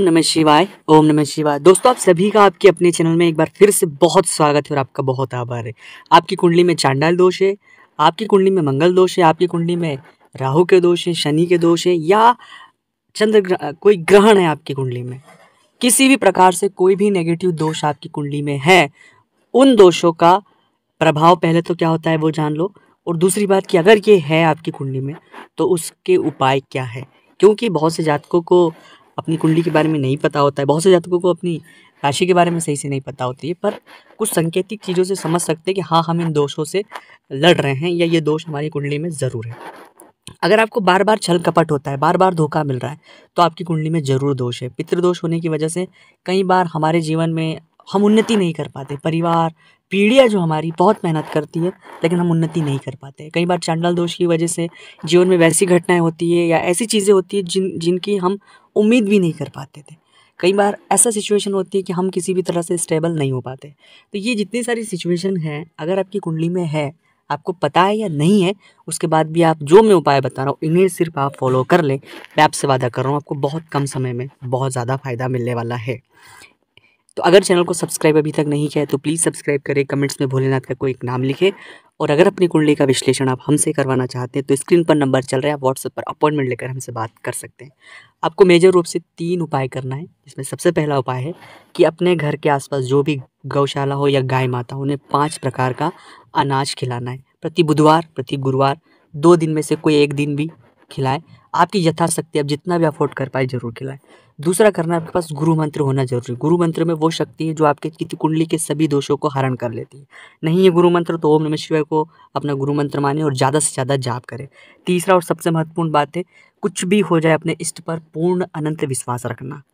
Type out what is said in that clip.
नमः शिवाय ओम नमः शिवाय दोस्तों आप सभी का आपके अपने चैनल में एक बार फिर से बहुत स्वागत है और आपका बहुत आभार है आपकी कुंडली में चांडाल दोष है आपकी कुंडली में मंगल दोष है आपकी कुंडली में राहु के दोष है शनि के दोष है या चंद्र कोई ग्रहण है आपकी कुंडली में किसी भी प्रकार से कोई भी नेगेटिव दोष आपकी कुंडली में है उन दोषों का प्रभाव पहले तो क्या होता है वो जान लो और दूसरी बात कि अगर ये है आपकी कुंडली में तो उसके उपाय क्या है क्योंकि बहुत से जातकों को अपनी कुंडली के बारे में नहीं पता होता है बहुत से जातकों को अपनी राशि के बारे में सही से नहीं पता होती है पर कुछ संकेतिक चीज़ों से समझ सकते हैं कि हाँ हम इन दोषों से लड़ रहे हैं या ये दोष हमारी कुंडली में ज़रूर है अगर आपको बार बार छल कपट होता है बार बार धोखा मिल रहा है तो आपकी कुंडली में ज़रूर दोष है पितृदोष होने की वजह से कई बार हमारे जीवन में हम उन्नति नहीं कर पाते परिवार पीढ़ियाँ जो हमारी बहुत मेहनत करती है लेकिन हम उन्नति नहीं कर पाते कई बार चांडल दोष की वजह से जीवन में वैसी घटनाएं होती है या ऐसी चीज़ें होती है जिन जिनकी हम उम्मीद भी नहीं कर पाते थे कई बार ऐसा सिचुएशन होती है कि हम किसी भी तरह से स्टेबल नहीं हो पाते तो ये जितनी सारी सिचुएशन है अगर आपकी कुंडली में है आपको पता है या नहीं है उसके बाद भी आप जो मैं उपाय बता रहा हूँ इन्हें सिर्फ आप फॉलो कर लें मैं आपसे वादा कर रहा हूँ आपको बहुत कम समय में बहुत ज़्यादा फ़ायदा मिलने वाला है तो अगर चैनल को सब्सक्राइब अभी तक नहीं किया है तो प्लीज़ सब्सक्राइब करें कमेंट्स में भोलेनाथ का कोई एक नाम लिखें और अगर अपनी कुंडली का विश्लेषण आप हमसे करवाना चाहते हैं तो स्क्रीन पर नंबर चल रहा है आप व्हाट्सएप पर अपॉइंटमेंट लेकर हमसे बात कर सकते हैं आपको मेजर रूप से तीन उपाय करना है जिसमें सबसे पहला उपाय है कि अपने घर के आसपास जो भी गौशाला हो या गाय माता हो उन्हें पाँच प्रकार का अनाज खिलाना है प्रति बुधवार प्रति गुरुवार दो दिन में से कोई एक दिन भी खिलाए आपकी यथाशक्ति आप जितना भी अफोर्ड कर पाए जरूर खिलाएं दूसरा करना आपके पास गुरु मंत्र होना जरूरी है गुरु मंत्र में वो शक्ति है जो आपके चित्त कुंडली के सभी दोषों को हरण कर लेती है नहीं है गुरु मंत्र तो ओम नमः शिवाय को अपना गुरु मंत्र माने और ज़्यादा से ज़्यादा जाप करें तीसरा और सबसे महत्वपूर्ण बात है कुछ भी हो जाए अपने इष्ट पर पूर्ण अनंत विश्वास रखना